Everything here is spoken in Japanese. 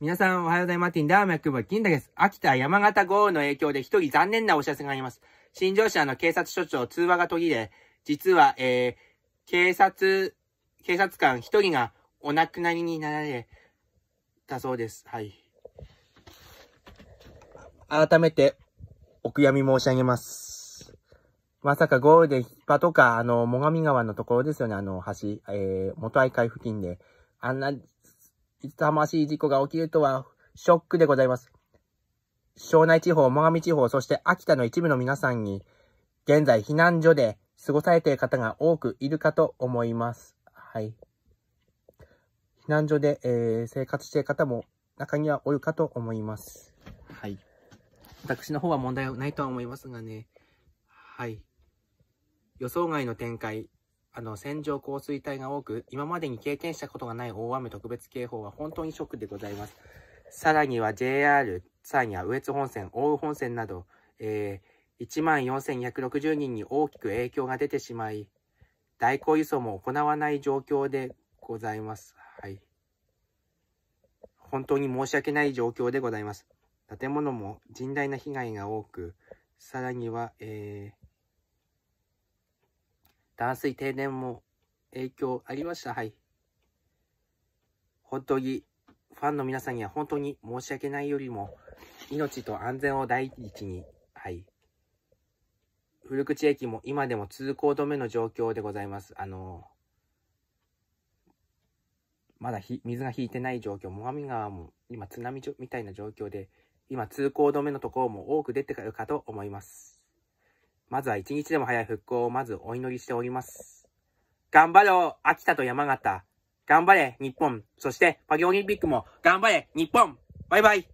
皆さんおはようございます。ティンダーマクボ金田です。秋田山形豪雨の影響で一人残念なお知らせがあります。新庄市の警察署長通話が途切れ、実は、えー、警察、警察官一人がお亡くなりになられたそうです。はい。改めて、お悔やみ申し上げます。まさか豪雨で、デンパとか、あの、最上川のところですよね、あの橋、えー、元愛海付近で、あんな痛ましい事故が起きるとは、ショックでございます。庄内地方、最上地方、そして秋田の一部の皆さんに、現在避難所で過ごされている方が多くいるかと思います。はい。避難所で、えー、生活している方も中にはおるかと思います。はい。私の方は問題ないとは思いますがね。はい。予想外の展開あの、線状降水帯が多く、今までに経験したことがない大雨特別警報は本当にショックでございます。さらには JR、さらには羽越本線、奥羽本線など、えー、14,260人に大きく影響が出てしまい、代行輸送も行わない状況でございます。はい。本当に申し訳ない状況でございます。建物も甚大な被害が多く、さらには、えー、断水停電も影響ありました。はい。本当に、ファンの皆さんには本当に申し訳ないよりも、命と安全を第一に、はい。古口駅も今でも通行止めの状況でございます。あのまだ水が引いてない状況、最上川も今津波みたいな状況で、今通行止めのところも多く出てくるかと思います。まずは一日でも早い復興をまずお祈りしております。頑張ろう秋田と山形頑張れ日本そしてパリオリンピックも頑張れ日本バイバイ